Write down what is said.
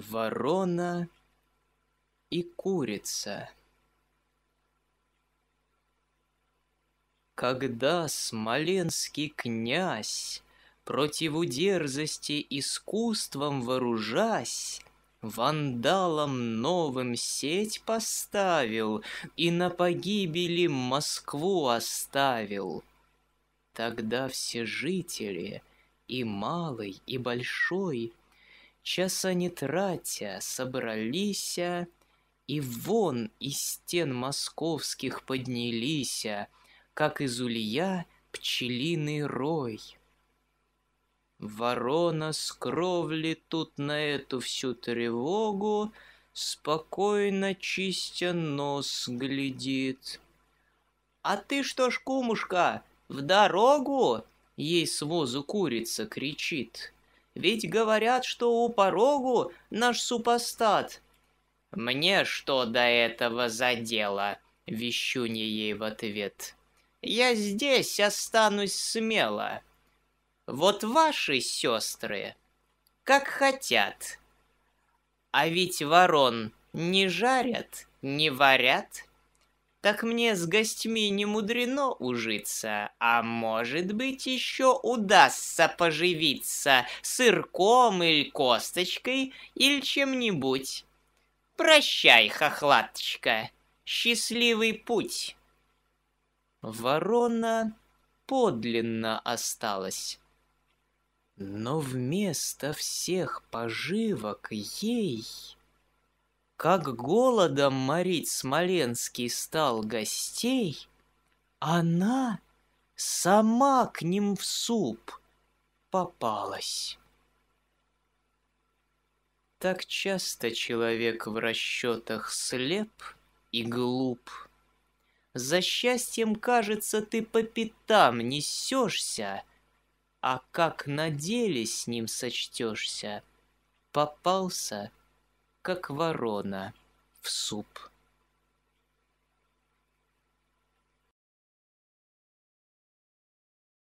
Ворона и курица. Когда смоленский князь, Противу дерзости искусством вооружась, Вандалам новым сеть поставил И на погибели Москву оставил. Тогда все жители, и малый, и большой — часа не тратя, собрались, и вон из стен московских поднялись, как из улья пчелиный рой. Ворона с кровли тут на эту всю тревогу Спокойно чистя нос глядит. «А ты что ж, кумушка, в дорогу?» Ей с возу курица кричит. Ведь говорят, что у порогу наш супостат. Мне что до этого за дело? Вещу не ей в ответ. Я здесь останусь смело. Вот ваши сестры, как хотят. А ведь ворон не жарят, не варят так мне с гостьми не мудрено ужиться, а может быть еще удастся поживиться сырком или косточкой или чем-нибудь. Прощай, хохлаточка, счастливый путь. Ворона подлинно осталась. Но вместо всех поживок ей как голодом морить Смоленский стал гостей, она сама к ним в суп попалась. Так часто человек в расчетах слеп и глуп. За счастьем, кажется, ты по пятам несешься, А как на деле с ним сочтешься, попался — как ворона в суп.